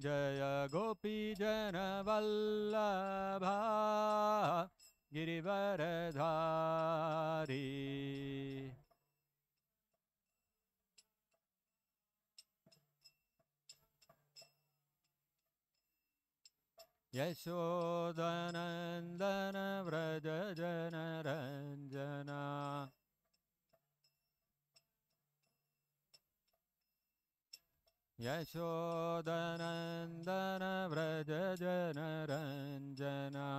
जय गोपी जन वल्लभा धारी यशोदनंदन व्रज रंजना यशोदनन्दन व्रजजनरञ्जना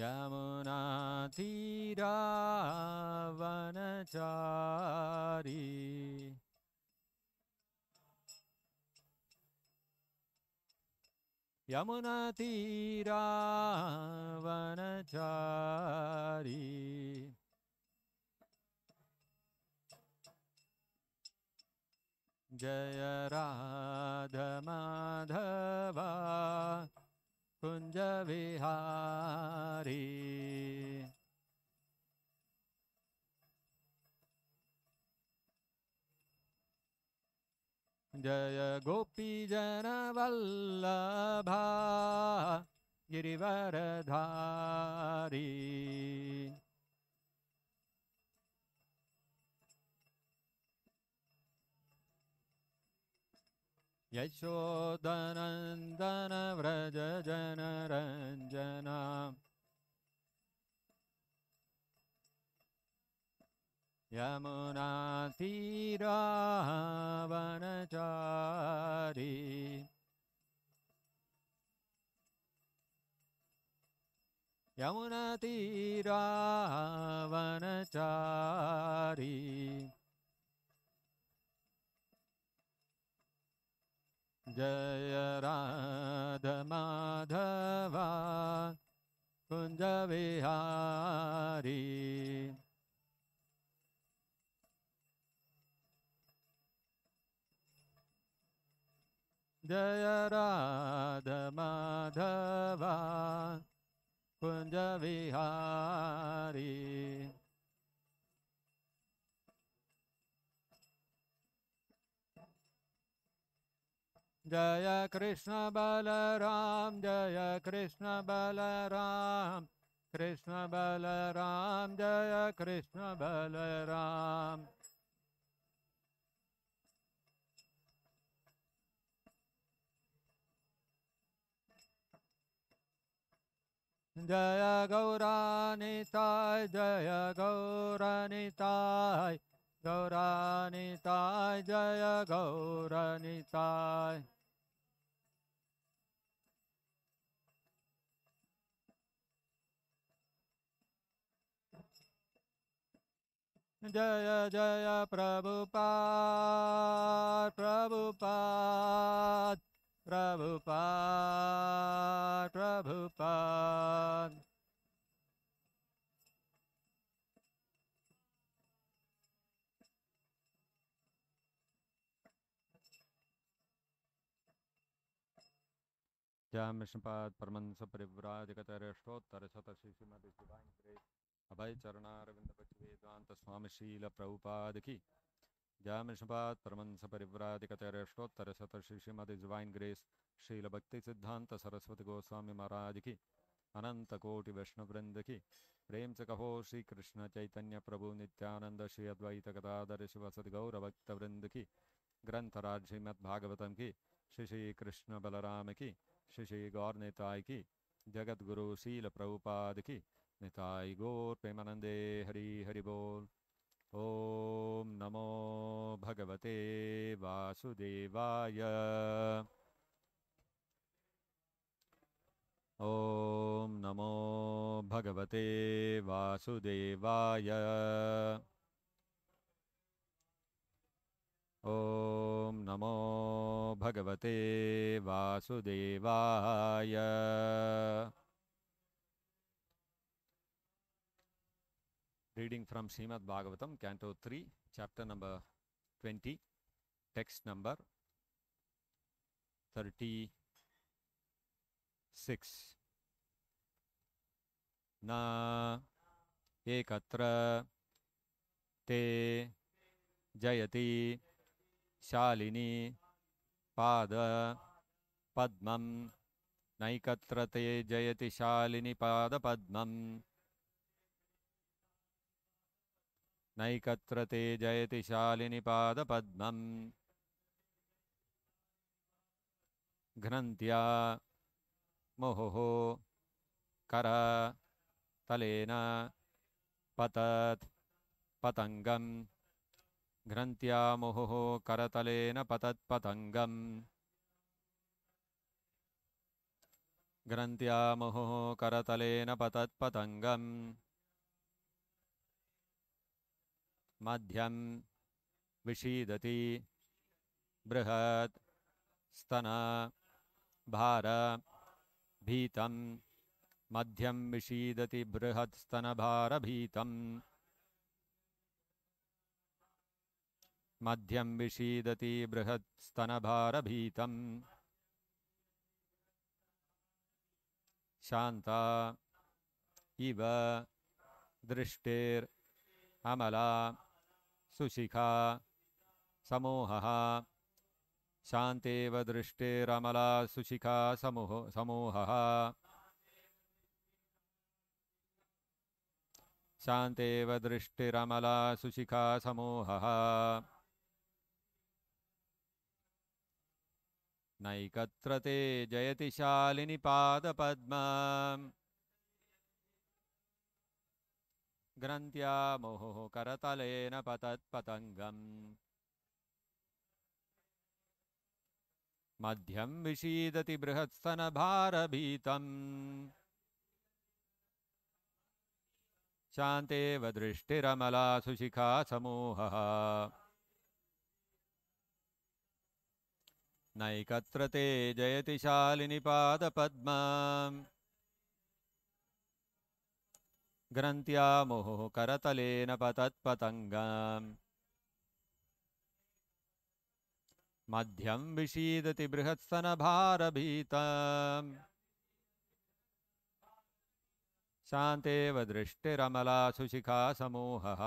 यमुनातीरावनचारि यमुनातीरावनचारी जय जय पुञ्जविहारी जयगोपीजनवल्लभा Girivardhari यशोदनन्दनव्रज जनरञ्जना यमुनातिरावनचारि यमुनातीरावनचारी Jaya Radha Madhava Kunja Vihari Jaya Radha Madhava Kunja Vihari Jaya Krishna Balaram, Jaya Krishna Balaram, Krishna Balaram, Jaya Krishna Balaram. Jaya Gauranitai, Jaya Gauranitai, Gauranitai, Jaya Gauranitai. जय जय प्रभु प्रभुपाद प्रभुपाद प्रभुपाद श्याम विष्णुपाद परमंस परिव्राजकतर शत श्री श्रीमती अभय चरणारविंद स्वामी स्वामीशील प्रभुपाद की जय मिशपाद परमंस परिव्राधिकचरेष्टोत्तर शत श्री श्रीमद डिवाइन ग्रेस शील भक्ति सिद्धांत सरस्वती गोस्वामी महाराज की अनंत कोटि वैष्णव वृंद की प्रेम से कहो श्री कृष्ण चैतन्य प्रभु नित्यानंद श्री अद्वैत गदाधर शिव सदगौर गौरभक्त वृंद की ग्रंथराज श्रीमद्भागवतम की श्री श्री कृष्ण बलराम की श्री श्री गौर की जगत शील प्रभुपाद की निताय गौर प्रेमानंदे हरि हरि बोल ओम नमो भगवते वासुदेवाय ओम नमो भगवते वासुदेवाय ओम नमो भगवते वासुदेवाय reading from Srimad Bhagavatam, Canto 3, chapter number 20, text number 36. Na ekatra te jayati shalini pada padmam te jayati shalini pada padmam नैकत्र ते जयति शालिनिपादपद्मम् घ्नन्त्या मुहुः कर तलेन पतत् पतङ्गम् घ्नन्त्या मुहुः करतलेन पतत्पतङ्गम् घ्नन्त्या मुहुः करतलेन पतत्पतङ्गम् मध्यम विषीदति बृहत् स्तन भार भीत मध्यम विषीदति बृहत् स्तन भार भीत मध्यम विषीदति बृहत् स्तन भार भीत शांता इव दृष्टेर् अमला सुशिखा समूह शांतिव दृष्टिमला सुशिखा समूह समूह शांतिव दृष्टिमला सुशिखा समूह नैकत्रते जयति शालिनी पादपद्मा ग्रन्थ्या मुहुः करतलेन मध्यम मध्यं बृहत्सन बृहत्सनभारभीतम् शाते दृष्टिरमला सुशिखा समूहः नैकत्र ते जयति शालिनिपादपद्मा ग्रन्थ्यामुहुः करतलेन विशीदति बृहत्सन भार बृहत्सनभारभीता शान्तेव दृष्टिरमला सुशिखा समूहः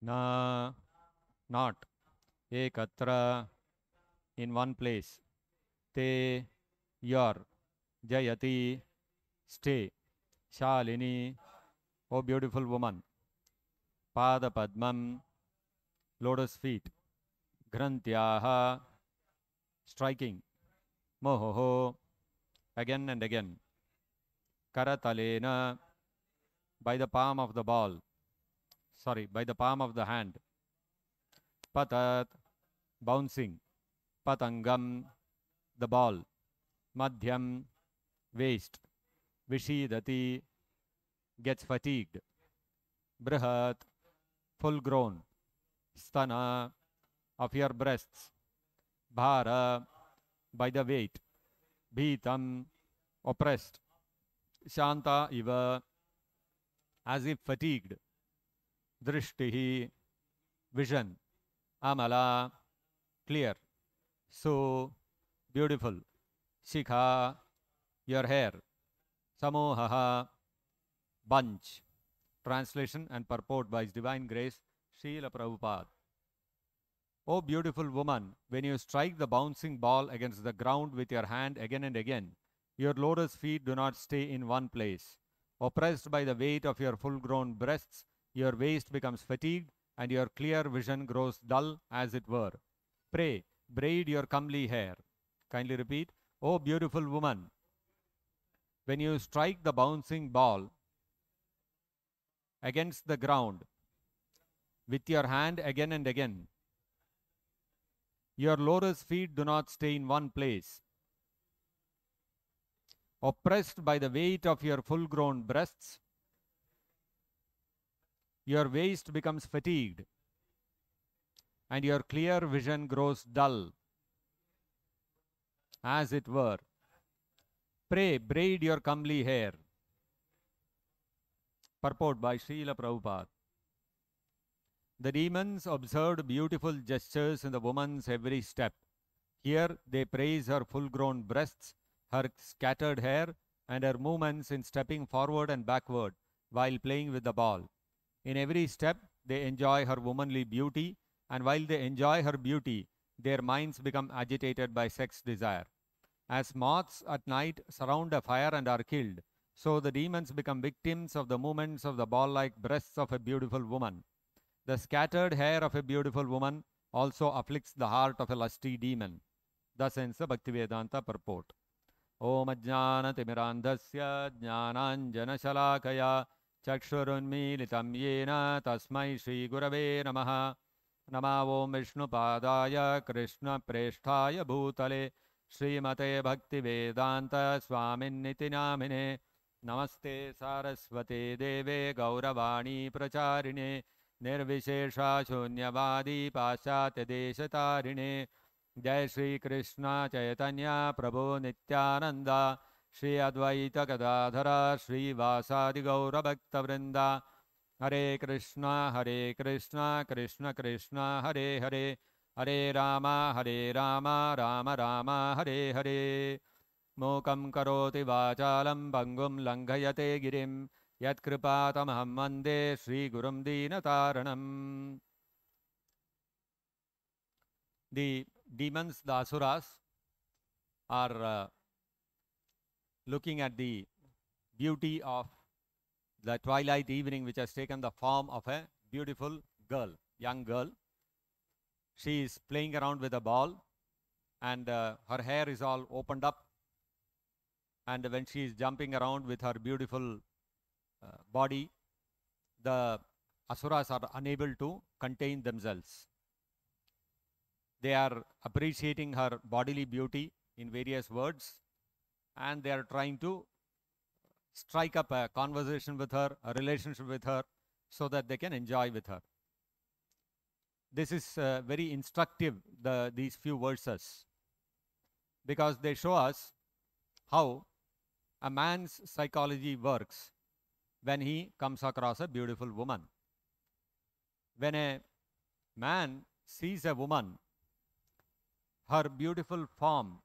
na not ekatra in one place te your jayati stay shalini oh beautiful woman pada padmam lotus feet grantyaha striking mohoho again and again karatalena by the palm of the ball sorry, by the palm of the hand. Patat, bouncing. Patangam, the ball. Madhyam, waist. Vishidati, gets fatigued. Brihat, full grown. Stana, of your breasts. Bhara, by the weight. Bhitam, oppressed. Shanta, iva, as if fatigued drishtihi, vision, amala, clear. So beautiful. Sikha, your hair. Samohaha, bunch. Translation and purport by His Divine Grace, Srila Prabhupada. O oh, beautiful woman, when you strike the bouncing ball against the ground with your hand again and again, your lotus feet do not stay in one place. Oppressed by the weight of your full grown breasts, your waist becomes fatigued, and your clear vision grows dull as it were. Pray, braid your comely hair. Kindly repeat, O oh, beautiful woman, when you strike the bouncing ball against the ground with your hand again and again, your lotus feet do not stay in one place. Oppressed by the weight of your full grown breasts, your waist becomes fatigued and your clear vision grows dull, as it were. Pray, braid your comely hair. Purport by Srila Prabhupada. The demons observed beautiful gestures in the woman's every step. Here they praise her full grown breasts, her scattered hair, and her movements in stepping forward and backward while playing with the ball. In every step, they enjoy her womanly beauty, and while they enjoy her beauty, their minds become agitated by sex desire. As moths at night surround a fire and are killed, so the demons become victims of the movements of the ball like breasts of a beautiful woman. The scattered hair of a beautiful woman also afflicts the heart of a lusty demon. Thus ends the Bhaktivedanta purport. Om jnananjana shalakaya. चक्षुरुन्मीलितं येन तस्मै श्रीगुरवे नमः नमः ॐ विष्णुपादाय कृष्णप्रेष्ठाय भूतले श्रीमते भक्तिवेदान्तस्वामिन्निति नामिने नमस्ते सारस्वते देवे गौरवाणी प्रचारिणे निर्विशेषा शून्यवादी पाश्चात्यदेशतारिणे जय श्रीकृष्ण चैतन्य प्रभो नित्यानन्दा श्री अद्वैत गदाधर श्रीवासादिगौरभक्तवृन्द हरे कृष्ण हरे कृष्ण कृष्ण कृष्ण हरे हरे हरे राम हरे राम राम राम हरे हरे मूकं करोति वाचालं पङ्गुं लङ्घयते गिरिं यत्कृपातमहं वन्दे श्रीगुरुं दीनतारणम् The demons, the asuras, uh, looking at the beauty of the twilight evening which has taken the form of a beautiful girl, young girl. She is playing around with a ball and uh, her hair is all opened up and when she is jumping around with her beautiful uh, body, the asuras are unable to contain themselves. They are appreciating her bodily beauty in various words and they are trying to strike up a conversation with her, a relationship with her, so that they can enjoy with her. This is uh, very instructive, the, these few verses, because they show us how a man's psychology works when he comes across a beautiful woman. When a man sees a woman, her beautiful form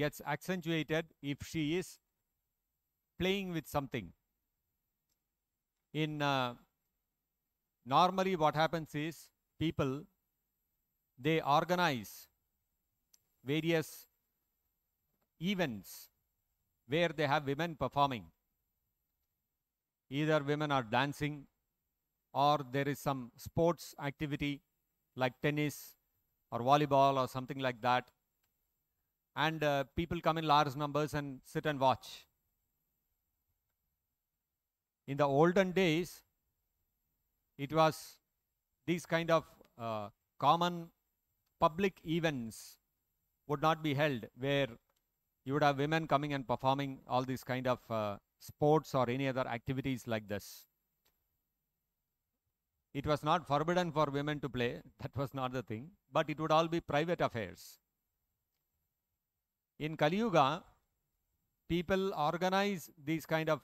gets accentuated if she is playing with something. In uh, normally what happens is people they organize various events where they have women performing either women are dancing or there is some sports activity like tennis or volleyball or something like that and uh, people come in large numbers and sit and watch. In the olden days, it was these kind of uh, common public events would not be held where you would have women coming and performing all these kind of uh, sports or any other activities like this. It was not forbidden for women to play, that was not the thing, but it would all be private affairs. In Kali Yuga, people organize these kind of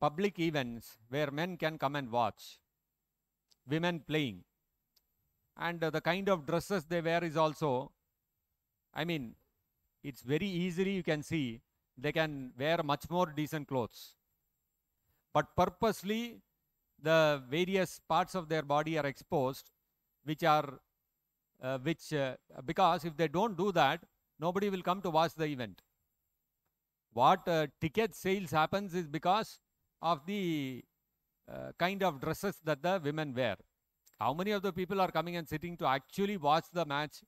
public events where men can come and watch, women playing. And uh, the kind of dresses they wear is also, I mean, it's very easily you can see they can wear much more decent clothes. But purposely, the various parts of their body are exposed, which are, uh, which, uh, because if they don't do that, Nobody will come to watch the event. What uh, ticket sales happens is because of the uh, kind of dresses that the women wear. How many of the people are coming and sitting to actually watch the match?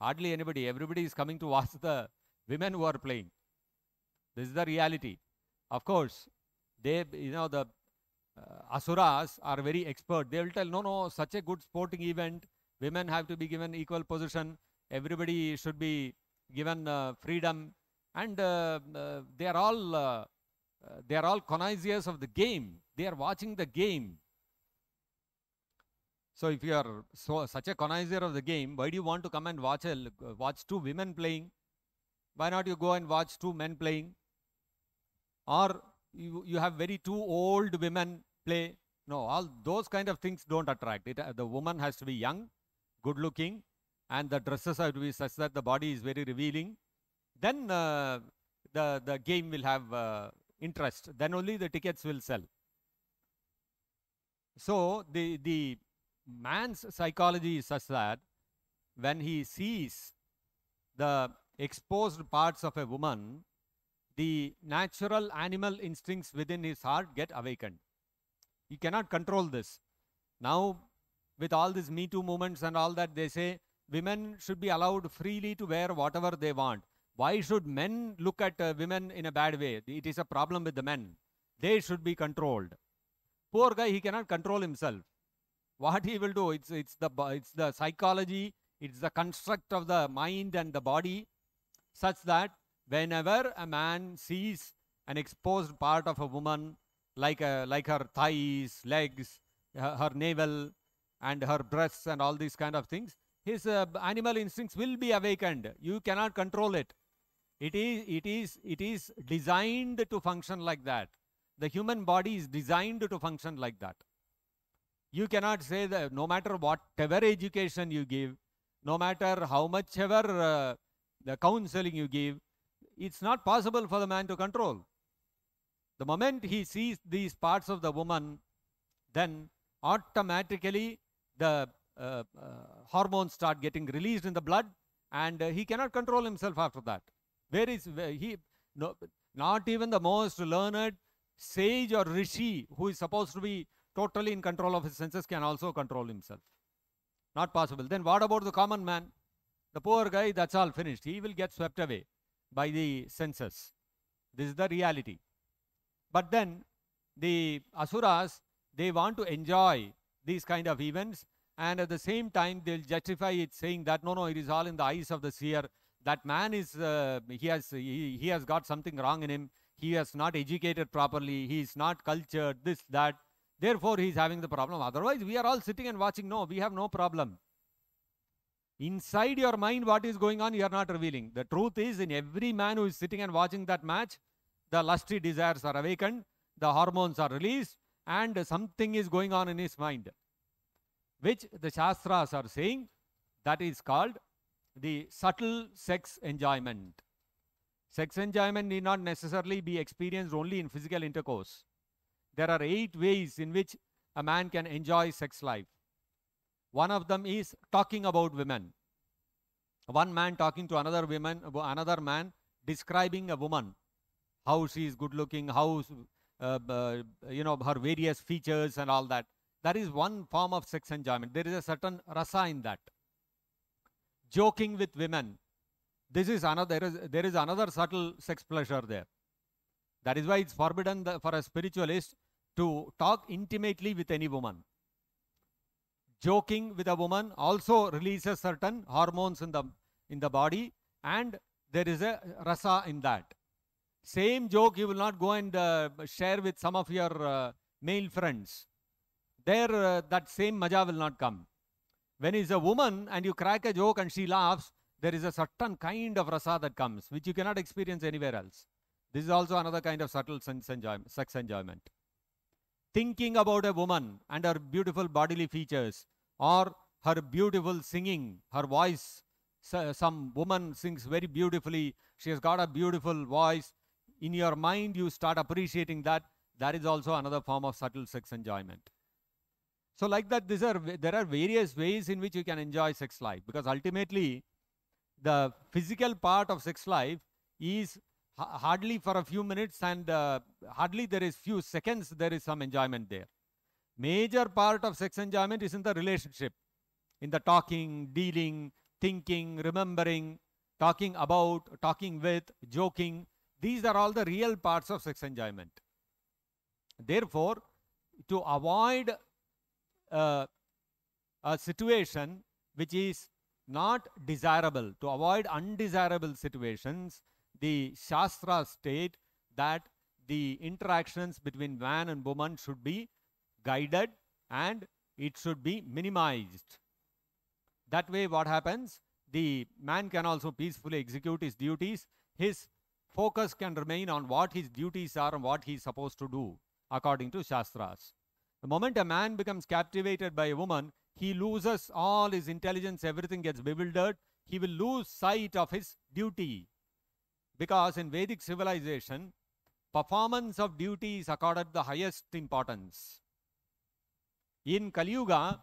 Hardly anybody. Everybody is coming to watch the women who are playing. This is the reality. Of course, they, you know, the uh, asuras are very expert. They will tell, no, no, such a good sporting event. Women have to be given equal position. Everybody should be given uh, freedom, and uh, uh, they are all they are all connoisseurs of the game. They are watching the game. So if you are so such a connoisseur of the game, why do you want to come and watch a watch two women playing? Why not you go and watch two men playing? Or you, you have very two old women play. No, all those kind of things don't attract. It, the woman has to be young, good looking, and the dresses have to be such that the body is very revealing, then uh, the, the game will have uh, interest. Then only the tickets will sell. So the, the man's psychology is such that when he sees the exposed parts of a woman, the natural animal instincts within his heart get awakened. He cannot control this. Now, with all these Me Too movements and all that, they say women should be allowed freely to wear whatever they want. Why should men look at uh, women in a bad way? It is a problem with the men. They should be controlled. Poor guy, he cannot control himself. What he will do, it's, it's, the, it's the psychology, it's the construct of the mind and the body, such that whenever a man sees an exposed part of a woman, like, a, uh, like her thighs, legs, her, her navel, and her breasts, and all these kind of things, his uh, animal instincts will be awakened you cannot control it it is it is it is designed to function like that the human body is designed to function like that you cannot say that no matter whatever education you give no matter how much ever uh, the counseling you give it's not possible for the man to control the moment he sees these parts of the woman then automatically the uh, uh hormones start getting released in the blood and uh, he cannot control himself after that. Where is where he? No, not even the most learned sage or rishi who is supposed to be totally in control of his senses can also control himself. Not possible. Then what about the common man? The poor guy, that's all finished. He will get swept away by the senses. This is the reality. But then the asuras, they want to enjoy these kind of events and at the same time, they'll justify it saying that, no, no, it is all in the eyes of the seer. That man is, uh, he, has, he, he has got something wrong in him. He has not educated properly. He is not cultured, this, that. Therefore, he is having the problem. Otherwise, we are all sitting and watching. No, we have no problem. Inside your mind, what is going on, you are not revealing. The truth is, in every man who is sitting and watching that match, the lusty desires are awakened, the hormones are released, and something is going on in his mind which the Shastras are saying that is called the subtle sex enjoyment. Sex enjoyment need not necessarily be experienced only in physical intercourse. There are eight ways in which a man can enjoy sex life. One of them is talking about women. One man talking to another woman, another man describing a woman, how she is good looking, how uh, uh, you know her various features and all that. That is one form of sex enjoyment. There is a certain rasa in that. Joking with women. This is another, there is, another subtle sex pleasure there. That is why it's forbidden for a spiritualist to talk intimately with any woman. Joking with a woman also releases certain hormones in the, in the body and there is a rasa in that. Same joke you will not go and uh, share with some of your uh, male friends there uh, that same maja will not come. When it's a woman and you crack a joke and she laughs, there is a certain kind of rasa that comes, which you cannot experience anywhere else. This is also another kind of subtle sex enjoyment. Thinking about a woman and her beautiful bodily features or her beautiful singing, her voice. So, some woman sings very beautifully. She has got a beautiful voice. In your mind, you start appreciating that. That is also another form of subtle sex enjoyment. So like that, these are, there are various ways in which you can enjoy sex life because ultimately the physical part of sex life is hardly for a few minutes and uh, hardly there is few seconds there is some enjoyment there. Major part of sex enjoyment is in the relationship, in the talking, dealing, thinking, remembering, talking about, talking with, joking. These are all the real parts of sex enjoyment. Therefore, to avoid uh, a situation which is not desirable, to avoid undesirable situations, the Shastra state that the interactions between man and woman should be guided and it should be minimized. That way what happens? The man can also peacefully execute his duties. His focus can remain on what his duties are and what he is supposed to do according to Shastras. The moment a man becomes captivated by a woman, he loses all his intelligence, everything gets bewildered. He will lose sight of his duty. Because in Vedic civilization, performance of duty is accorded the highest importance. In Kali Yuga,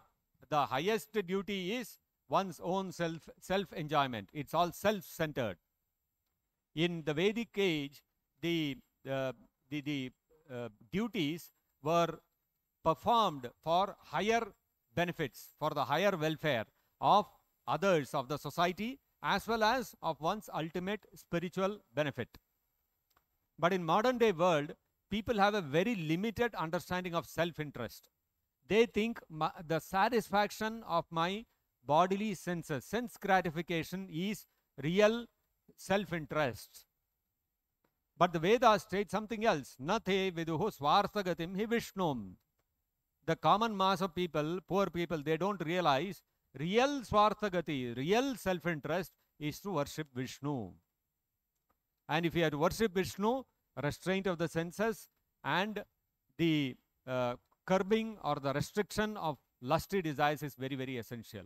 the highest duty is one's own self self enjoyment. It's all self centered. In the Vedic age, the uh, the, the uh, duties were performed for higher benefits, for the higher welfare of others, of the society, as well as of one's ultimate spiritual benefit. But in modern day world, people have a very limited understanding of self-interest. They think the satisfaction of my bodily senses, sense gratification is real self-interest. But the Vedas state something else. Nathe viduhu swarthagatim hi vishnum the common mass of people, poor people, they don't realize real Swarthagati, real self-interest is to worship Vishnu. And if you have to worship Vishnu, restraint of the senses and the uh, curbing or the restriction of lusty desires is very, very essential.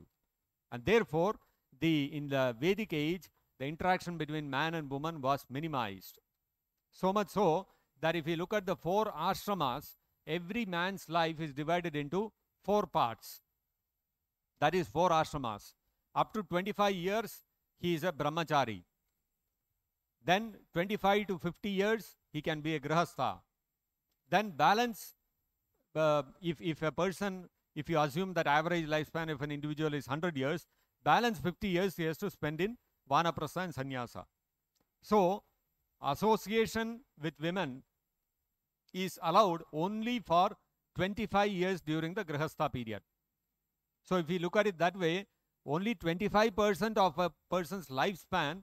And therefore, the in the Vedic age, the interaction between man and woman was minimized. So much so that if you look at the four ashramas, every man's life is divided into four parts. That is four ashramas. Up to 25 years, he is a brahmachari. Then 25 to 50 years, he can be a grihastha. Then balance, uh, if, if a person, if you assume that average lifespan of an individual is 100 years, balance 50 years he has to spend in vanaprastha and sannyasa. So, association with women is allowed only for 25 years during the Grihastha period. So if we look at it that way, only 25% of a person's lifespan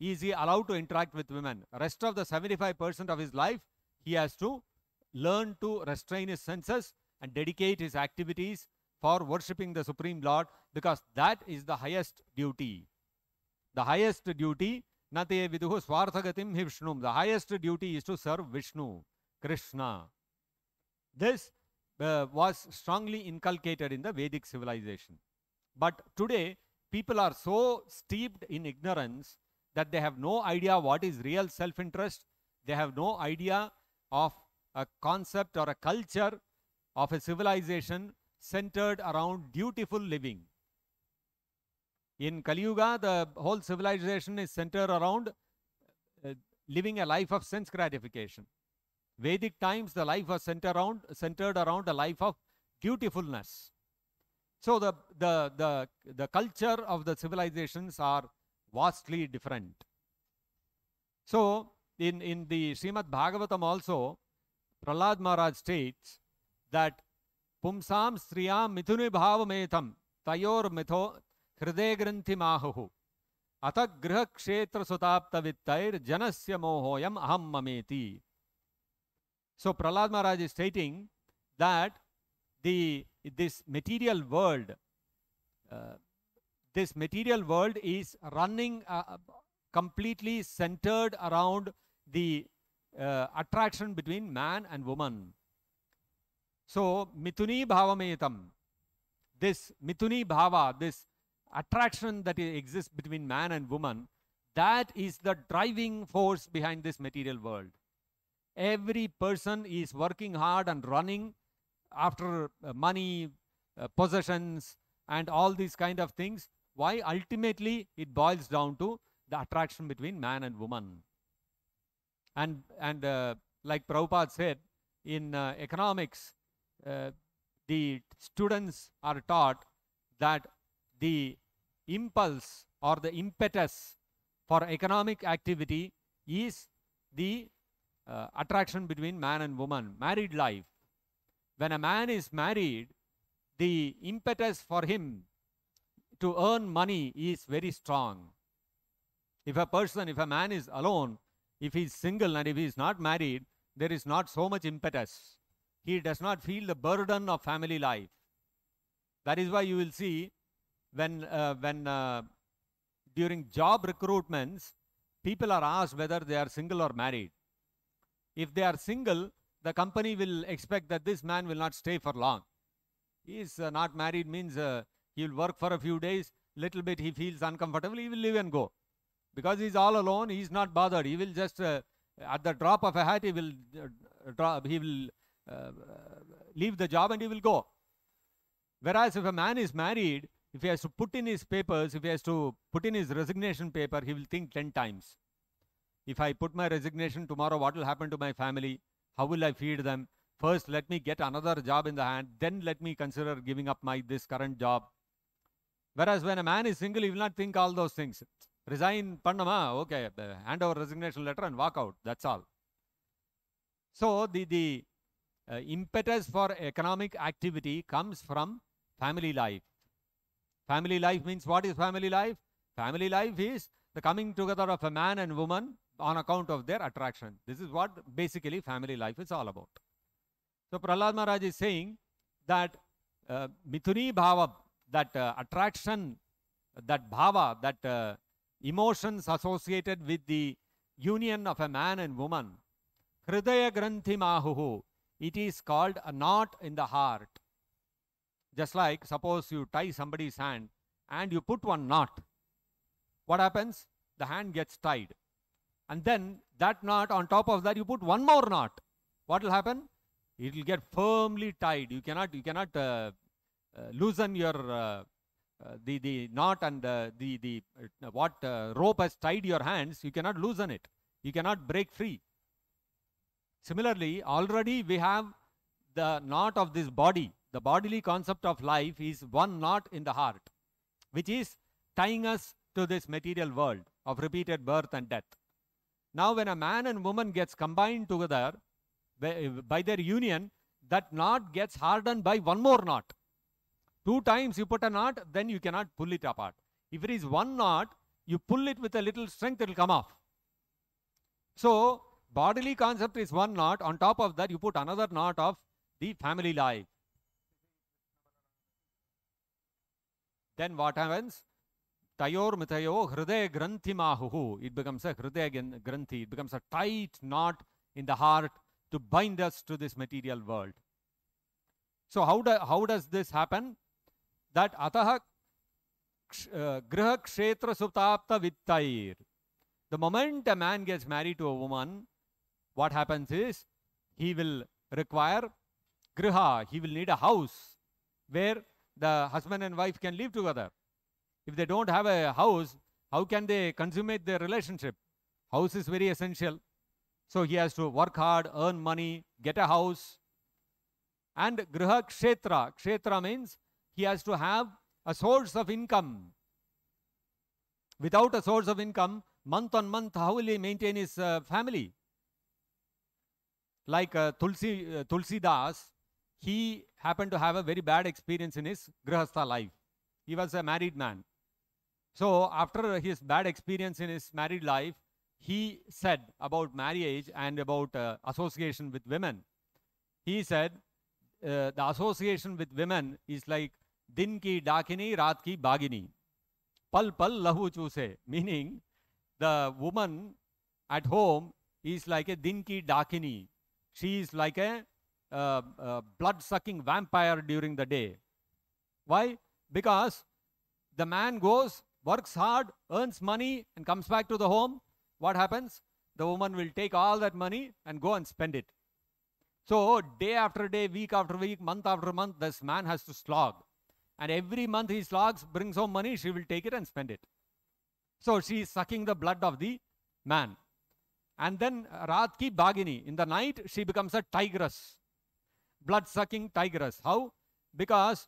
is he allowed to interact with women. Rest of the 75% of his life, he has to learn to restrain his senses and dedicate his activities for worshipping the Supreme Lord because that is the highest duty. The highest duty, Nate Viduhu Swarthagatim Vishnu. The highest duty is to serve Vishnu. Krishna. This uh, was strongly inculcated in the Vedic civilization. But today, people are so steeped in ignorance that they have no idea what is real self-interest. They have no idea of a concept or a culture of a civilization centered around dutiful living. In Kali Yuga, the whole civilization is centered around uh, living a life of sense gratification. Vedic times, the life was centered around, centered around a life of dutifulness. So the, the, the, the culture of the civilizations are vastly different. So in, in the Srimad Bhagavatam also, Prahlad Maharaj states that Pumsam Striyam Mithuni Bhavametam Tayor Mitho Hriday Granthi Mahuhu अथ गृह क्षेत्र सुताप्त वित्तर जनस्य मोहोयम अहम ममेति So Prahlad Maharaj is stating that the this material world, uh, this material world is running uh, completely centered around the uh, attraction between man and woman. So Mithuni Bhavametam, this Mithuni Bhava, this attraction that exists between man and woman, that is the driving force behind this material world every person is working hard and running after uh, money, uh, possessions, and all these kind of things. Why? Ultimately, it boils down to the attraction between man and woman. And, and uh, like Prabhupada said, in uh, economics, uh, the students are taught that the impulse or the impetus for economic activity is the uh, attraction between man and woman, married life. When a man is married, the impetus for him to earn money is very strong. If a person, if a man is alone, if he is single and if he is not married, there is not so much impetus. He does not feel the burden of family life. That is why you will see when, uh, when uh, during job recruitments, people are asked whether they are single or married. If they are single, the company will expect that this man will not stay for long. He is uh, not married means uh, he will work for a few days, little bit he feels uncomfortable, he will leave and go. Because he is all alone, he is not bothered. He will just, uh, at the drop of a hat, he will, uh, drop, he will uh, leave the job and he will go. Whereas if a man is married, if he has to put in his papers, if he has to put in his resignation paper, he will think 10 times. If I put my resignation tomorrow, what will happen to my family? How will I feed them? First, let me get another job in the hand. Then let me consider giving up my this current job. Whereas when a man is single, he will not think all those things. Resign, panama, okay, uh, hand over resignation letter and walk out. That's all. So the, the uh, impetus for economic activity comes from family life. Family life means what is family life? Family life is the coming together of a man and woman on account of their attraction. This is what basically family life is all about. So Prahlad Maharaj is saying that uh, mithuni bhava, that uh, attraction, that bhava, that uh, emotions associated with the union of a man and woman, hridaya granthi mahuhu, it is called a knot in the heart. Just like suppose you tie somebody's hand and you put one knot. What happens? The hand gets tied and then that knot on top of that you put one more knot what will happen it will get firmly tied you cannot you cannot uh, uh, loosen your uh, uh the the knot and uh, the the uh, what rope has tied your hands you cannot loosen it you cannot break free similarly already we have the knot of this body the bodily concept of life is one knot in the heart which is tying us to this material world of repeated birth and death now, when a man and woman gets combined together by their union, that knot gets hardened by one more knot. Two times you put a knot, then you cannot pull it apart. If it is one knot, you pull it with a little strength, it will come off. So, bodily concept is one knot. On top of that, you put another knot of the family life. Then what happens? tayor mitayo granthi mahuhu. It becomes a hriday granthi. It becomes a tight knot in the heart to bind us to this material world. So how, do, how does this happen? That ataha uh, griha suptapta The moment a man gets married to a woman, what happens is he will require griha. He will need a house where the husband and wife can live together. If they don't have a house, how can they consummate their relationship? House is very essential. So he has to work hard, earn money, get a house. And Griha Kshetra, Kshetra means he has to have a source of income. Without a source of income, month on month, how will he maintain his uh, family? Like uh, Tulsi, uh, Tulsi Das, he happened to have a very bad experience in his Grihastha life. He was a married man. So after his bad experience in his married life, he said about marriage and about uh, association with women. He said, uh, the association with women is like din ki dakini, rat ki bagini. Pal pal lahu chuse, meaning the woman at home is like a din ki dakini. She is like a uh, uh blood-sucking vampire during the day. Why? Because the man goes works hard, earns money, and comes back to the home, what happens? The woman will take all that money and go and spend it. So day after day, week after week, month after month, this man has to slog. And every month he slogs, brings home money, she will take it and spend it. So she is sucking the blood of the man. And then Radhi Bhagini, in the night, she becomes a tigress, blood sucking tigress. How? Because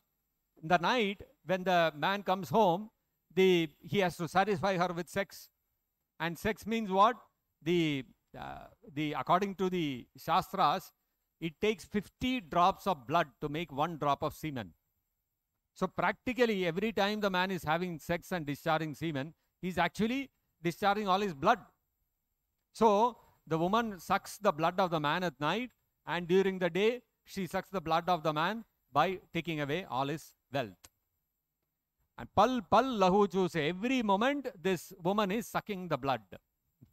in the night, when the man comes home, the, he has to satisfy her with sex. And sex means what? The, uh, the, according to the Shastras, it takes 50 drops of blood to make one drop of semen. So practically every time the man is having sex and discharging semen, he's actually discharging all his blood. So the woman sucks the blood of the man at night and during the day she sucks the blood of the man by taking away all his wealth. And pal pal lahu say every moment this woman is sucking the blood.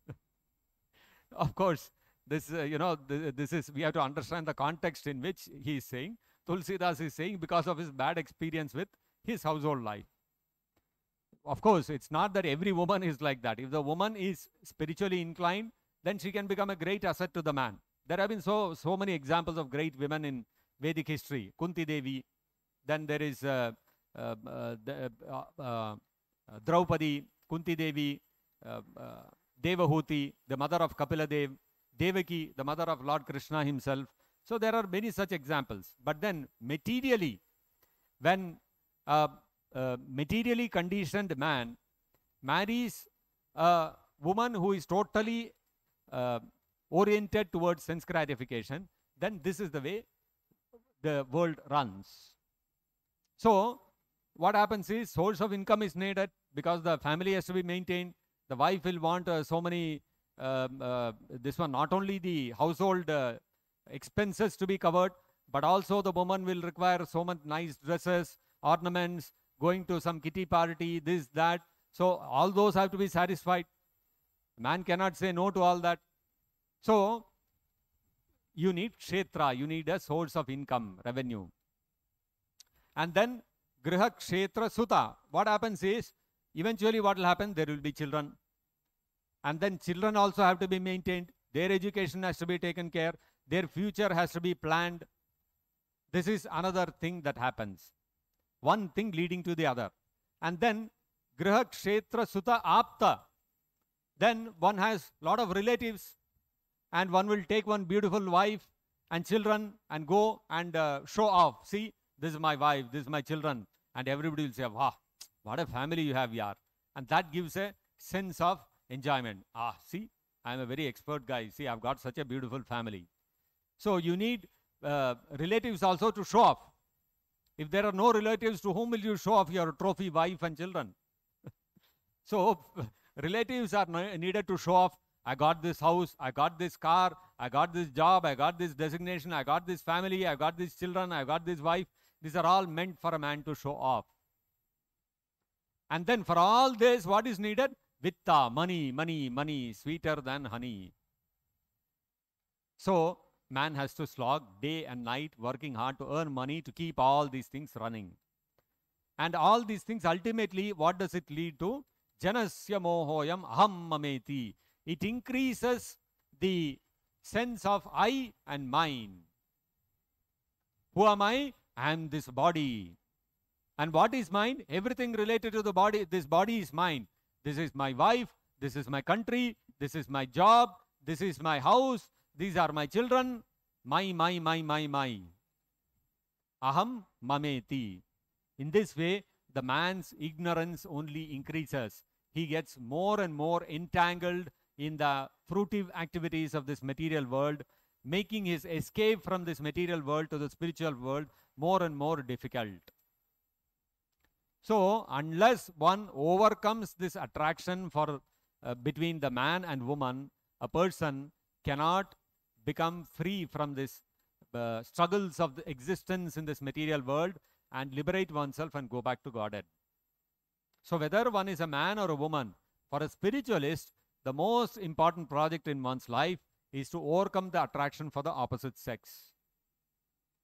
of course, this uh, you know this is we have to understand the context in which he is saying. Tulsidas is saying because of his bad experience with his household life. Of course, it's not that every woman is like that. If the woman is spiritually inclined, then she can become a great asset to the man. There have been so so many examples of great women in Vedic history. Kunti Devi, then there is uh, uh, uh, uh, Draupadi, Kunti Devi, Devahuti, the mother of Kapila Dev, Devaki, the mother of Lord Krishna himself. So there are many such examples. But then materially, when a, materially conditioned man marries a woman who is totally uh, oriented towards sense gratification, then this is the way the world runs. So what happens is source of income is needed because the family has to be maintained. The wife will want uh, so many, um, uh, this one, not only the household uh, expenses to be covered, but also the woman will require so much nice dresses, ornaments, going to some kitty party, this, that. So all those have to be satisfied. Man cannot say no to all that. So you need kshetra, you need a source of income, revenue. And then Griha Kshetra Suta. What happens is, eventually what will happen? There will be children. And then children also have to be maintained. Their education has to be taken care. Their future has to be planned. This is another thing that happens. One thing leading to the other. And then Griha Kshetra Suta Apta. Then one has lot of relatives and one will take one beautiful wife and children and go and uh, show off. See, this is my wife, this is my children and everybody will say, wow, what a family you have, yaar. And that gives a sense of enjoyment. Ah, see, I'm a very expert guy. See, I've got such a beautiful family. So you need uh, relatives also to show off. If there are no relatives, to whom will you show off your trophy wife and children? so relatives are needed to show off. I got this house, I got this car, I got this job, I got this designation, I got this family, I got these children, I got this wife. These are all meant for a man to show off. And then for all this, what is needed? Vitta, money, money, money, sweeter than honey. So, man has to slog day and night, working hard to earn money to keep all these things running. And all these things, ultimately, what does it lead to? Janasya mohoyam aham mameti. It increases the sense of I and mine. Who am I? I am this body. And what is mine? Everything related to the body. This body is mine. This is my wife. This is my country. This is my job. This is my house. These are my children. My, my, my, my, my. Aham mameti. In this way, the man's ignorance only increases. He gets more and more entangled in the fruitive activities of this material world, making his escape from this material world to the spiritual world more and more difficult. So unless one overcomes this attraction for uh, between the man and woman, a person cannot become free from this uh, struggles of the existence in this material world and liberate oneself and go back to Godhead. So whether one is a man or a woman, for a spiritualist, the most important project in one's life is to overcome the attraction for the opposite sex.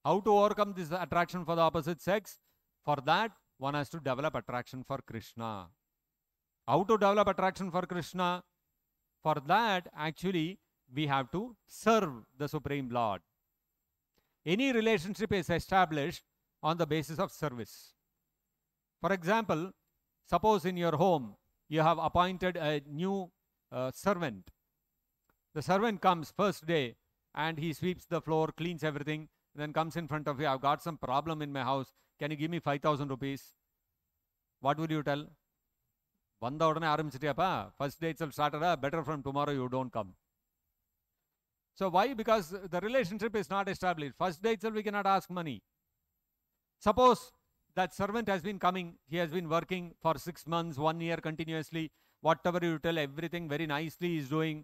How to overcome this attraction for the opposite sex? For that, one has to develop attraction for Krishna. How to develop attraction for Krishna? For that, actually, we have to serve the Supreme Lord. Any relationship is established on the basis of service. For example, suppose in your home you have appointed a new uh, servant. The servant comes first day and he sweeps the floor, cleans everything, then comes in front of you, I've got some problem in my house. Can you give me 5,000 rupees? What would you tell? வந்த உடனே ஆரம்பிச்சிட்டியாப்பா first day it's Better from tomorrow you don't come. So why? Because the relationship is not established. First day itself, we cannot ask money. Suppose that servant has been coming, he has been working for six months, one year continuously. Whatever you tell, everything very nicely is doing.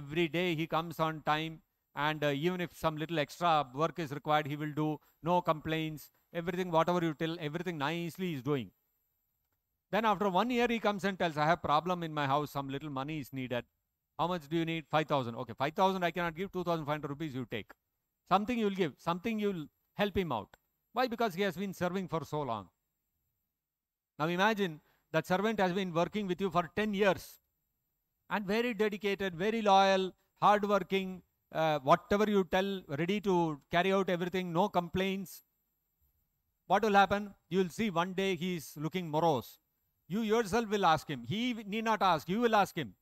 Every day he comes on time and uh, even if some little extra work is required, he will do no complaints, everything, whatever you tell, everything nicely is doing. Then after one year, he comes and tells, I have problem in my house, some little money is needed. How much do you need? 5,000. Okay, 5,000 I cannot give, 2,500 rupees you take. Something you will give, something you will help him out. Why? Because he has been serving for so long. Now imagine that servant has been working with you for 10 years and very dedicated, very loyal, hardworking, uh, whatever you tell, ready to carry out everything, no complaints, what will happen? You will see one day he is looking morose. You yourself will ask him. He need not ask. You will ask him.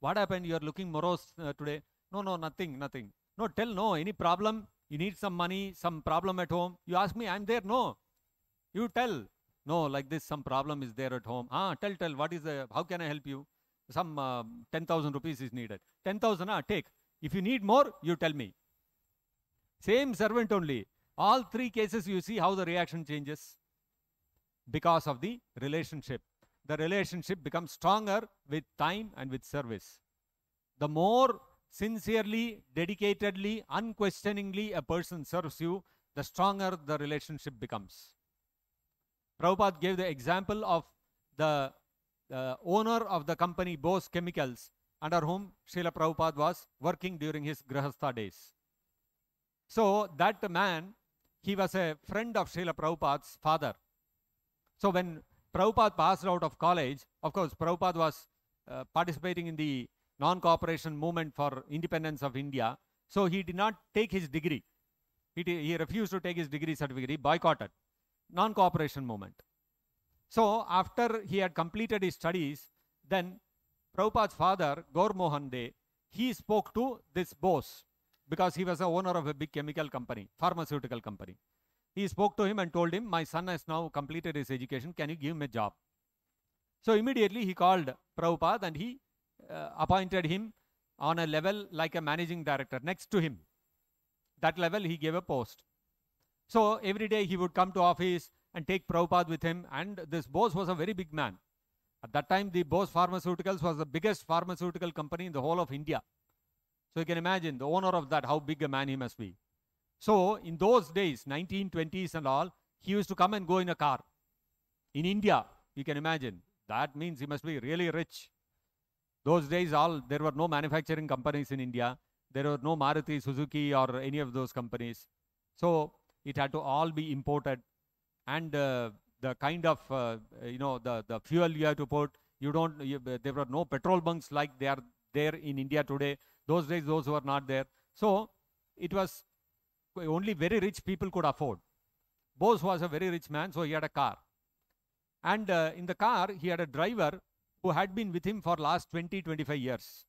What happened? You are looking morose uh, today. No, no, nothing, nothing. No, tell no. Any problem? You need some money, some problem at home. You ask me, I'm there. No. You tell. No, like this, some problem is there at home. Ah, tell, tell. What is the, how can I help you? Some uh, 10,000 rupees is needed. 10,000, ah, take. If you need more, you tell me. Same servant only. All three cases you see how the reaction changes because of the relationship. The relationship becomes stronger with time and with service. The more sincerely, dedicatedly, unquestioningly a person serves you, the stronger the relationship becomes. Prabhupada gave the example of the, the owner of the company Bose Chemicals under whom Srila Prabhupada was working during his Grahastha days. So that man, he was a friend of Srila Prabhupada's father. So when Prabhupada passed out of college, of course, Prabhupada was uh, participating in the non-cooperation movement for independence of India. So he did not take his degree. He, he refused to take his degree certificate. He boycotted non-cooperation movement. So after he had completed his studies, then Prabhupada's father, Gaur Mohan De, he spoke to this boss because he was the owner of a big chemical company, pharmaceutical company. He spoke to him and told him, my son has now completed his education. Can you give him a job? So immediately he called Prabhupada and he uh, appointed him on a level like a managing director next to him. That level he gave a post. So every day he would come to office and take Prabhupada with him. And this boss was a very big man. At that time, the Bose Pharmaceuticals was the biggest pharmaceutical company in the whole of India. So you can imagine the owner of that, how big a man he must be. So in those days, 1920s and all, he used to come and go in a car. In India, you can imagine, that means he must be really rich. Those days, all there were no manufacturing companies in India. There were no Maruti, Suzuki, or any of those companies. So it had to all be imported. And uh, the kind of, uh, you know, the, the fuel you have to put. You don't, you, there were no petrol bunks like they are there in India today. Those days, those were not there. So it was only very rich people could afford. Bose was a very rich man, so he had a car. And uh, in the car, he had a driver who had been with him for last 20, 25 years.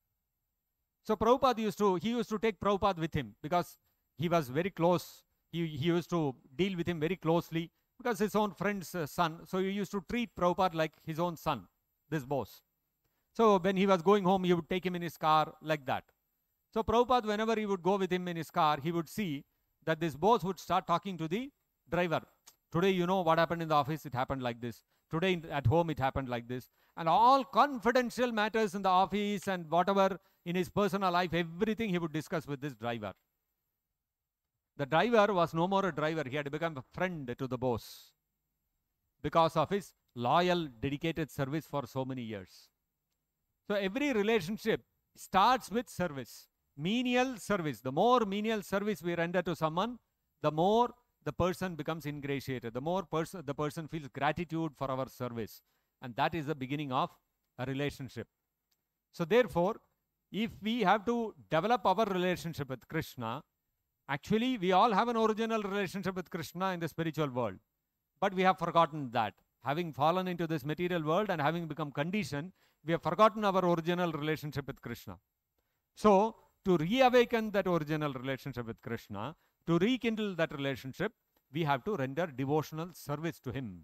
So Prabhupada used to, he used to take Prabhupada with him because he was very close. He, he used to deal with him very closely because his own friend's uh, son. So he used to treat Prabhupada like his own son, this boss. So when he was going home, he would take him in his car like that. So Prabhupada, whenever he would go with him in his car, he would see that this boss would start talking to the driver. Today, you know what happened in the office, it happened like this. Today at home, it happened like this. And all confidential matters in the office and whatever in his personal life, everything he would discuss with this driver. The driver was no more a driver. He had become a friend to the boss because of his loyal, dedicated service for so many years. So every relationship starts with service, menial service. The more menial service we render to someone, the more the person becomes ingratiated. The more person the person feels gratitude for our service, and that is the beginning of a relationship. So therefore, if we have to develop our relationship with Krishna, Actually, we all have an original relationship with Krishna in the spiritual world, but we have forgotten that. Having fallen into this material world and having become conditioned, we have forgotten our original relationship with Krishna. So, to reawaken that original relationship with Krishna, to rekindle that relationship, we have to render devotional service to Him.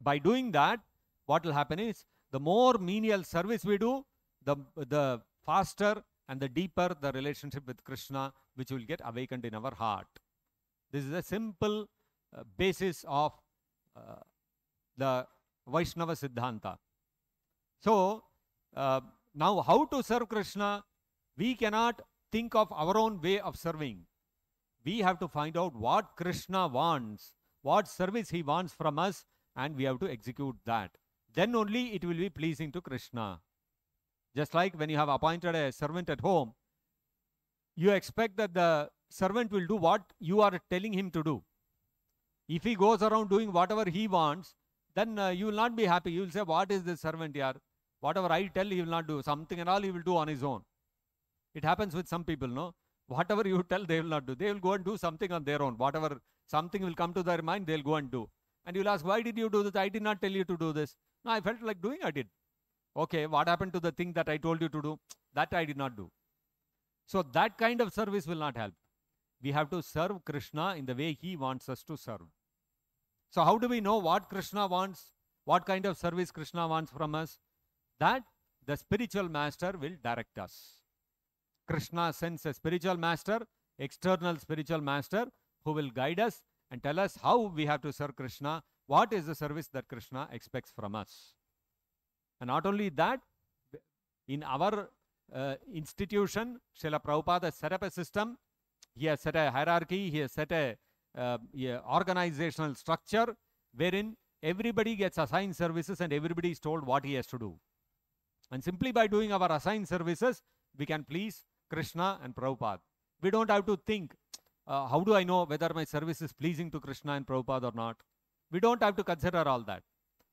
By doing that, what will happen is the more menial service we do, the, the faster and the deeper the relationship with Krishna, which will get awakened in our heart. This is a simple uh, basis of uh, the Vaishnava Siddhanta. So, uh, now how to serve Krishna? We cannot think of our own way of serving. We have to find out what Krishna wants, what service he wants from us, and we have to execute that. Then only it will be pleasing to Krishna. Just like when you have appointed a servant at home, you expect that the servant will do what you are telling him to do. If he goes around doing whatever he wants, then uh, you will not be happy. You will say, What is this servant here? Whatever I tell, he will not do. Something and all he will do on his own. It happens with some people, no? Whatever you tell, they will not do. They will go and do something on their own. Whatever something will come to their mind, they'll go and do. And you'll ask, Why did you do this? I did not tell you to do this. No, I felt like doing, I did okay, what happened to the thing that I told you to do? That I did not do. So that kind of service will not help. We have to serve Krishna in the way he wants us to serve. So how do we know what Krishna wants? What kind of service Krishna wants from us? That the spiritual master will direct us. Krishna sends a spiritual master, external spiritual master, who will guide us and tell us how we have to serve Krishna, what is the service that Krishna expects from us. And not only that, in our uh, institution, Srila Prabhupada set up a system. He has set a hierarchy. He has set a, uh, a organizational structure wherein everybody gets assigned services and everybody is told what he has to do. And simply by doing our assigned services, we can please Krishna and Prabhupada. We don't have to think, uh, how do I know whether my service is pleasing to Krishna and Prabhupada or not? We don't have to consider all that.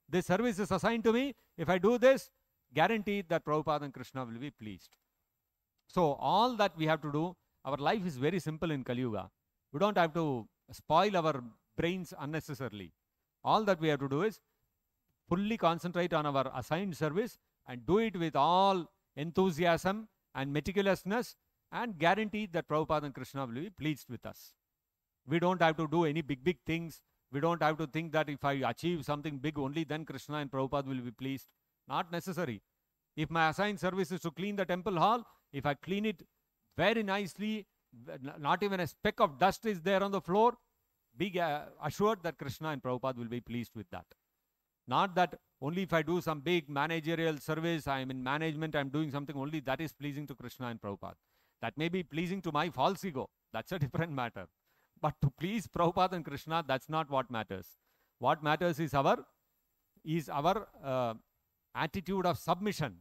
This service is assigned to me. If I do this, guaranteed that Prabhupada and Krishna will be pleased. So all that we have to do, our life is very simple in Kali Yuga. We don't have to spoil our brains unnecessarily. All that we have to do is fully concentrate on our assigned service and do it with all enthusiasm and meticulousness and guarantee that Prabhupada and Krishna will be pleased with us. We don't have to do any big, big things we don't have to think that if I achieve something big, only then Krishna and Prabhupada will be pleased. Not necessary. If my assigned service is to clean the temple hall, if I clean it very nicely, not even a speck of dust is there on the floor, be uh, assured that Krishna and Prabhupada will be pleased with that. Not that only if I do some big managerial service, I am in management, I am doing something only that is pleasing to Krishna and Prabhupada. That may be pleasing to my false ego. That's a different matter. But to please Prabhupada and Krishna, that's not what matters. What matters is our is our uh, attitude of submission.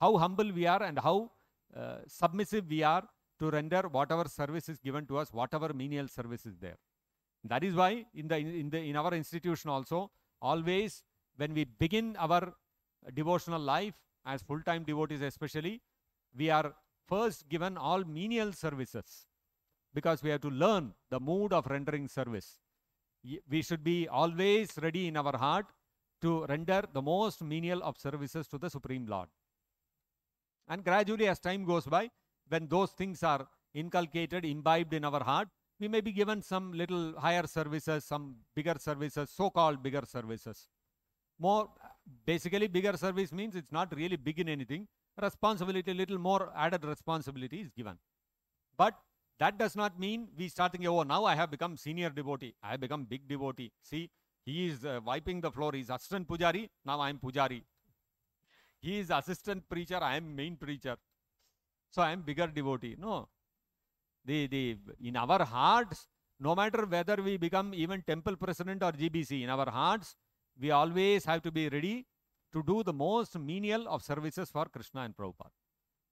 How humble we are and how uh, submissive we are to render whatever service is given to us, whatever menial service is there. That is why in the in the in our institution also always when we begin our devotional life as full-time devotees especially, we are first given all menial services because we have to learn the mood of rendering service. We should be always ready in our heart to render the most menial of services to the Supreme Lord. And gradually, as time goes by, when those things are inculcated, imbibed in our heart, we may be given some little higher services, some bigger services, so called bigger services. More basically, bigger service means it's not really big in anything. Responsibility, little more added responsibility is given. But that does not mean we start thinking, oh, now I have become senior devotee. I have become big devotee. See, he is uh, wiping the floor. He is assistant pujari. Now I'm pujari. He is assistant preacher. I am main preacher. So I am bigger devotee. No. The, the, in our hearts, no matter whether we become even temple president or GBC, in our hearts, we always have to be ready to do the most menial of services for Krishna and Prabhupada.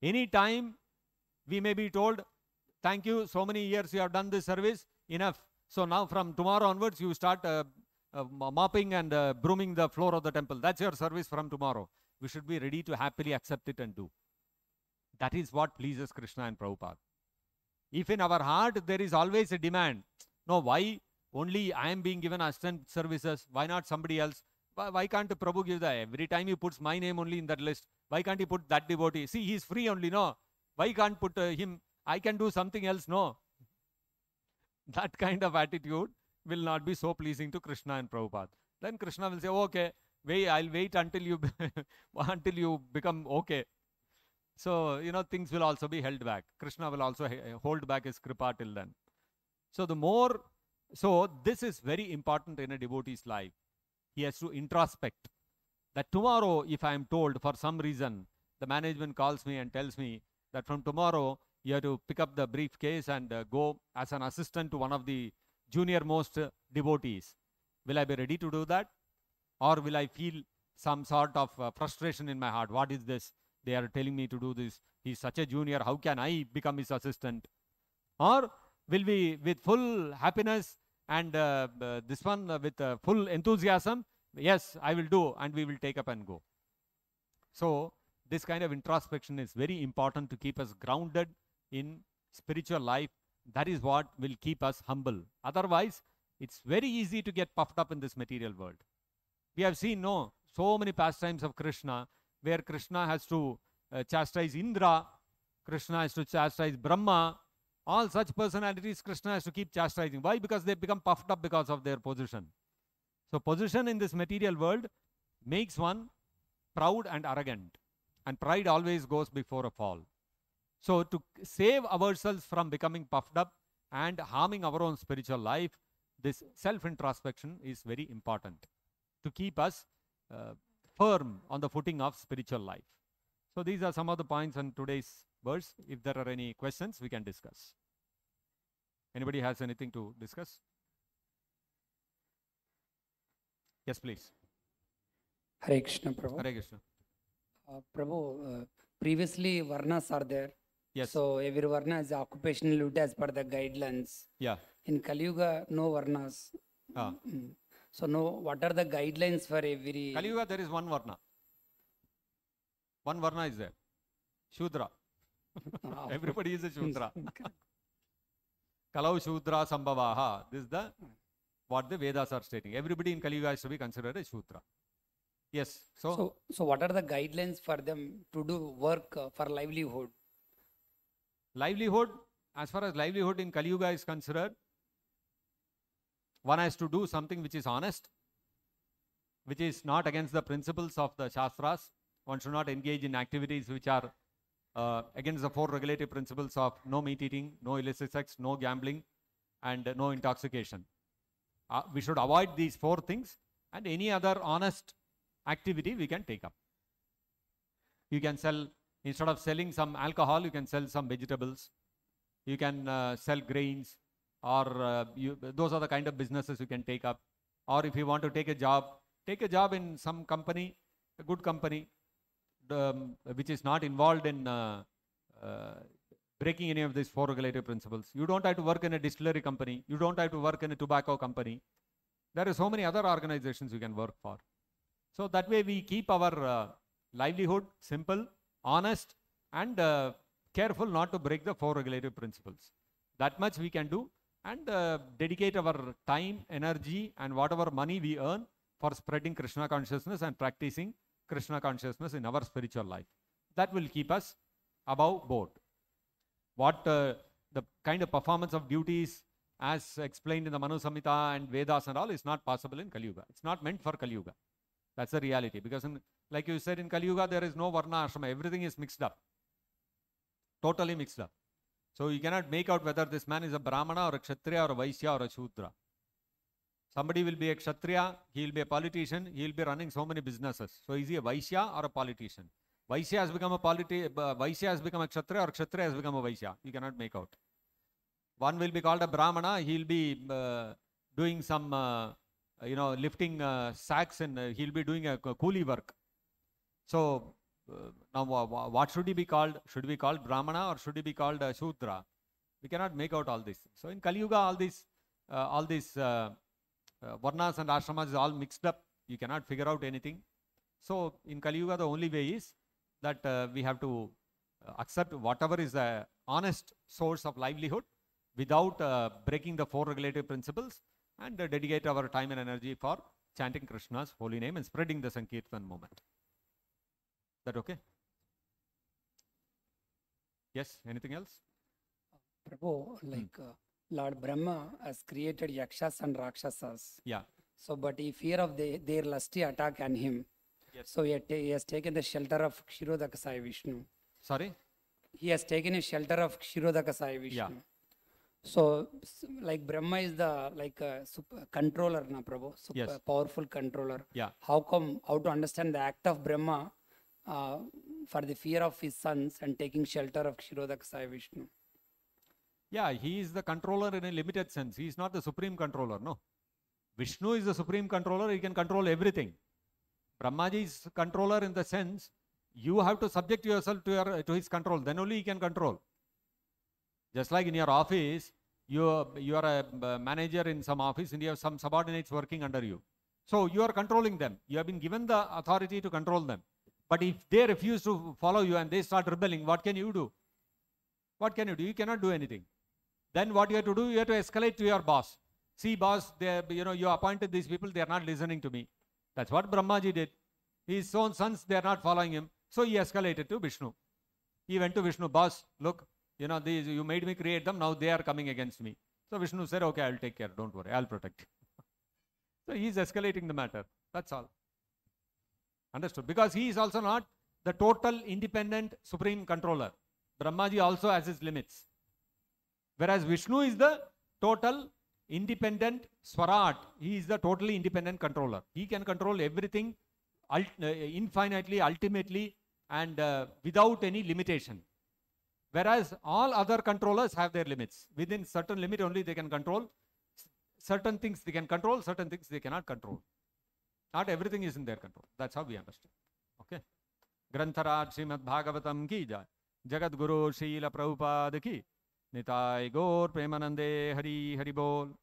Any time we may be told, Thank you. So many years you have done this service. Enough. So now from tomorrow onwards, you start uh, uh, mopping and uh, brooming the floor of the temple. That's your service from tomorrow. We should be ready to happily accept it and do. That is what pleases Krishna and Prabhupada. If in our heart there is always a demand, no, why only I am being given assistant services? Why not somebody else? Why, why can't Prabhu give that? Every time he puts my name only in that list, why can't he put that devotee? See, he is free only, no? Why can't put uh, him? I can do something else. No. That kind of attitude will not be so pleasing to Krishna and Prabhupada. Then Krishna will say, okay, wait, I'll wait until you until you become okay. So, you know, things will also be held back. Krishna will also hold back his kripa till then. So the more, so this is very important in a devotee's life. He has to introspect that tomorrow, if I am told for some reason, the management calls me and tells me that from tomorrow, you have to pick up the briefcase and uh, go as an assistant to one of the junior most uh, devotees. Will I be ready to do that? Or will I feel some sort of uh, frustration in my heart? What is this? They are telling me to do this. He's such a junior. How can I become his assistant? Or will we, with full happiness and uh, this one uh, with uh, full enthusiasm, yes, I will do, and we will take up and go. So, this kind of introspection is very important to keep us grounded in spiritual life. That is what will keep us humble. Otherwise, it's very easy to get puffed up in this material world. We have seen, no, so many pastimes of Krishna where Krishna has to uh, chastise Indra, Krishna has to chastise Brahma. All such personalities Krishna has to keep chastising. Why? Because they become puffed up because of their position. So, position in this material world makes one proud and arrogant, and pride always goes before a fall. So to save ourselves from becoming puffed up and harming our own spiritual life, this self-introspection is very important to keep us uh, firm on the footing of spiritual life. So these are some of the points on today's verse. If there are any questions, we can discuss. Anybody has anything to discuss? Yes, please. Hare Krishna, Prabhu. Hare Krishna. Uh, Prabhu, uh, previously varnas are there. Yes. So every varna is occupational duty as per the guidelines. Yeah. In Kali Yuga, no varnas. Ah. So no, what are the guidelines for every? Kali Yuga, there is one varna. One varna is there. Shudra. Oh. Everybody is a Shudra. Kalau Shudra Sambhavaha. This is the what the Vedas are stating. Everybody in Kali Yuga is to be considered a Shudra. Yes. So, so, so what are the guidelines for them to do work for livelihood? Livelihood, as far as livelihood in Kali Yuga is considered, one has to do something which is honest, which is not against the principles of the Shastras. One should not engage in activities which are uh, against the four regulative principles of no meat eating, no illicit sex, no gambling, and uh, no intoxication. Uh, we should avoid these four things and any other honest activity we can take up. You can sell Instead of selling some alcohol, you can sell some vegetables. You can uh, sell grains or uh, you, those are the kind of businesses you can take up. Or if you want to take a job, take a job in some company, a good company, um, which is not involved in uh, uh breaking any of these four regulatory principles. You don't have to work in a distillery company. You don't have to work in a tobacco company. There are so many other organizations you can work for. So that way we keep our uh, livelihood simple honest and uh, careful not to break the four regulatory principles. That much we can do and uh, dedicate our time, energy and whatever money we earn for spreading Krishna consciousness and practicing Krishna consciousness in our spiritual life. That will keep us above board. What uh, the kind of performance of duties as explained in the Manu Samhita and Vedas and all is not possible in Kali Yuga. It's not meant for Kali Yuga. That's the reality because in like you said, in Kali Yuga, there is no Varna Ashrama. Everything is mixed up. Totally mixed up. So you cannot make out whether this man is a Brahmana or a Kshatriya or a Vaishya or a Shudra. Somebody will be a Kshatriya, he will be a politician, he will be running so many businesses. So is he a Vaishya or a politician? Vaishya has become a politi- uh, Vaishya has become a Kshatriya or Kshatriya has become a Vaishya. You cannot make out. One will be called a Brahmana, he will be uh, doing some, uh, you know, lifting uh, sacks and uh, he'll be doing a, a coolie work. So uh, now what should he be called? Should he be called Brahmana or should he be called uh, Shudra? We cannot make out all this. So in Kali Yuga, all these, uh, all these uh, uh, varnas and ashramas is all mixed up. You cannot figure out anything. So in Kali Yuga, the only way is that uh, we have to uh, accept whatever is the honest source of livelihood without breaking the four regulative principles and dedicate our time and energy for chanting Krishna's holy name and spreading the Sankirtan movement that okay? Yes, anything else? Prabhu, hmm. like hmm. uh, Lord Brahma has created yakshas and rakshasas. Yeah. So, but he fear of the, their lusty attack on him. Yes. So he, he has taken the shelter of Kshirodakasai Vishnu. Sorry? He has taken a shelter of Kshirodakasai Vishnu. Yeah. So, like Brahma is the like a uh, super uh, controller, na Prabhu, super yes. Uh, powerful controller. Yeah. How come? How to understand the act of Brahma? uh, for the fear of his sons and taking shelter of Kshirodak Sai Vishnu. Yeah, he is the controller in a limited sense. He is not the supreme controller, no. Vishnu is the supreme controller, he can control everything. Brahmaji is controller in the sense you have to subject yourself to, your, to his control, then only he can control. Just like in your office, you, you are a uh, manager in some office and you have some subordinates working under you. So you are controlling them. You have been given the authority to control them. But if they refuse to follow you and they start rebelling, what can you do? What can you do? You cannot do anything. Then what you have to do, you have to escalate to your boss. See, boss, they, you know, you appointed these people, they are not listening to me. That's what Brahmaji did. His own sons, they are not following him. So he escalated to Vishnu. He went to Vishnu, boss, look, you know, these, you made me create them, now they are coming against me. So Vishnu said, okay, I'll take care, don't worry, I'll protect you. so he's escalating the matter, that's all. Understood? Because he is also not the total independent supreme controller. Brahmaji also has his limits. Whereas Vishnu is the total independent Swarat. He is the totally independent controller. He can control everything ult uh, infinitely, ultimately, and uh, without any limitation. Whereas all other controllers have their limits. Within certain limit only they can control. Certain things they can control, certain things they cannot control. Not everything is in their control. That's how we understand. Okay. Grantharaj Srimad Bhagavatam ki jai. Jagat Guru Srila Prabhupada ki. Nitai Gaur Premanande Hari Hari Bol.